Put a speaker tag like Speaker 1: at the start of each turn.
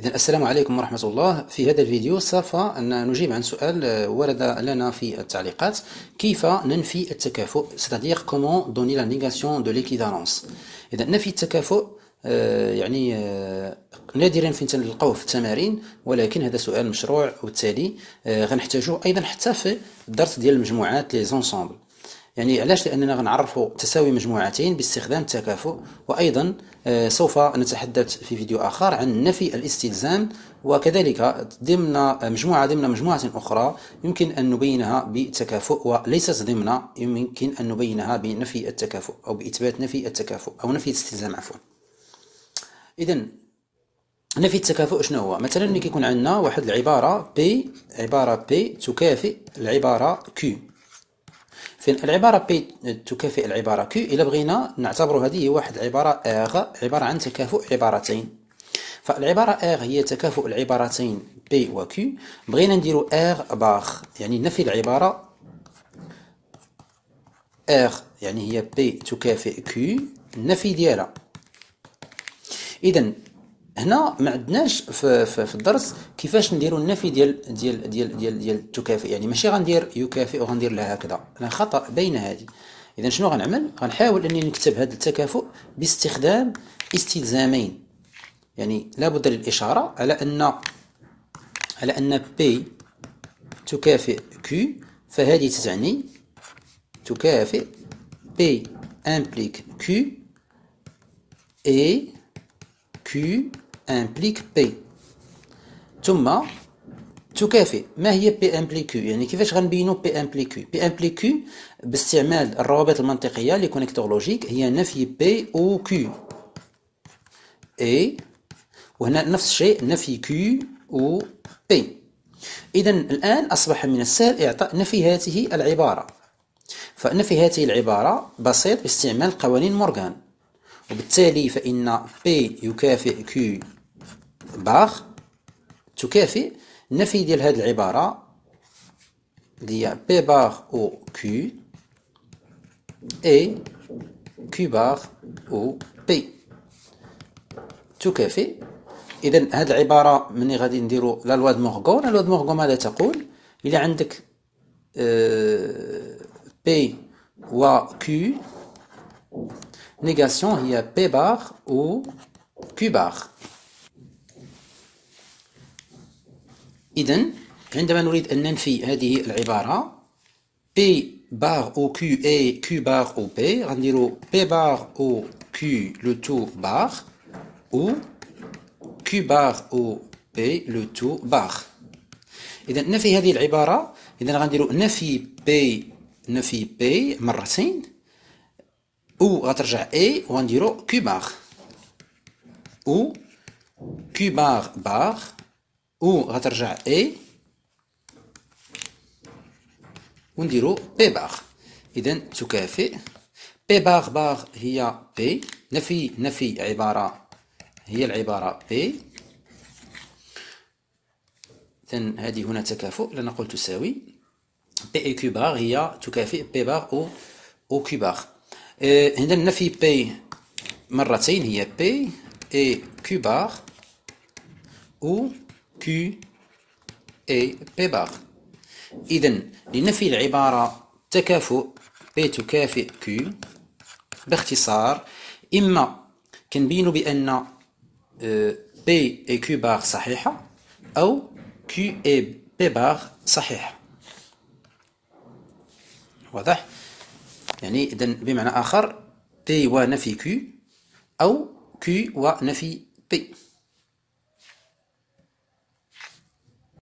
Speaker 1: إذا السلام عليكم ورحمة الله في هذا الفيديو سوف نجيب عن سؤال ورد لنا في التعليقات كيف ننفي التكافو ستادير كومون دوني لا نيغاسيون دو ليكيفالونس إذا نفي التكافؤ آه، يعني آه، نادرا فين تنلقاوه في التمارين ولكن هذا سؤال مشروع وبالتالي آه، غنحتاجوه ايضا حتى في الدرس ديال المجموعات لي زونسومبل يعني علاش لاننا غنعرفوا تساوي مجموعتين باستخدام التكافؤ وايضا آه، سوف نتحدث في فيديو اخر عن نفي الاستلزام وكذلك ضمن آه، مجموعه ضمن مجموعه اخرى يمكن ان نبينها بالتكافؤ وليست ضمن يمكن ان نبينها بنفي التكافؤ او باثبات نفي التكافؤ او نفي الاستلزام عفوا اذا نفي التكافؤ شنو هو مثلا ملي كيكون عندنا واحد العباره بي عباره بي تكافئ العباره كيو فين العبارة بي تكافئ العبارة كيو إلا بغينا نعتبر هذه واحد العبارة اغ عبارة عن تكافؤ عبارتين فالعبارة اغ هي تكافؤ العبارتين بي و بغينا نديرو اغ باغ يعني نفي العبارة اغ يعني هي بي تكافئ كيو النفي ديالها إذا هنا ما عندناش في, في, في الدرس كيفاش نديروا النفي ديال ديال ديال ديال ديال تكافئ يعني ماشي غندير يكافئ وغندير لها هكذا انا خطا بين هذه اذا شنو غنعمل غنحاول اني نكتب هذا التكافؤ باستخدام استلزامين يعني لابد للاشاره على ان على ان بي تكافئ كي فهذه تعني تكافئ بي امبليك كي اي كي امبليك بي ثم تكافئ ما هي بي امبلي كيو يعني كيفاش غنبينو بي امبلي كيو بي امبلي كيو باستعمال الروابط المنطقيه لي لوجيك هي نفي بي او كيو اي وهنا نفس الشيء نفي كيو او بي اذا الان اصبح من السهل اعطاء نفي هذه العباره فنفي هذه العباره بسيط باستعمال قوانين مورغان وبالتالي فان بي يكافئ كيو Bar, tout cas, ne dit que est P bar ou Q et Q bar ou P. Tout cas, cette expression nous allons la loi de La loi de il a P ou Q, la négation est P bar ou Q bar. إذا عندما نريد أن ننفي هذه العبارة P بار أو Q A Q بار أو P غنديرو P بار أو Q لو تو بار أو Q بار أو P لو تو بار إذا نفي هذه العبارة إذا غنديرو نفي P نفي P مرتين أو غترجع A وغنديرو Q بار أو Q بار بار او غترجع اي ونديرو بي باغ اذا تكافئ بي باغ باغ هي بي نفي نفي عبارة هي العبارة بي إذن هذه هنا تكافؤ لأن قلت تساوي بي اي كيو باغ هي تكافئ بي باغ او او كيو باغ هنا آه، نفي بي مرتين هي بي اي كيو باغ او Q P بار إذا لنفي العبارة تكافؤ P تكافئ Q باختصار إما كنبينو بأن آه، P et Q بار صحيحة أو Q et P بار صحيحة واضح يعني إذا بمعنى آخر P ونفي Q أو Q ونفي P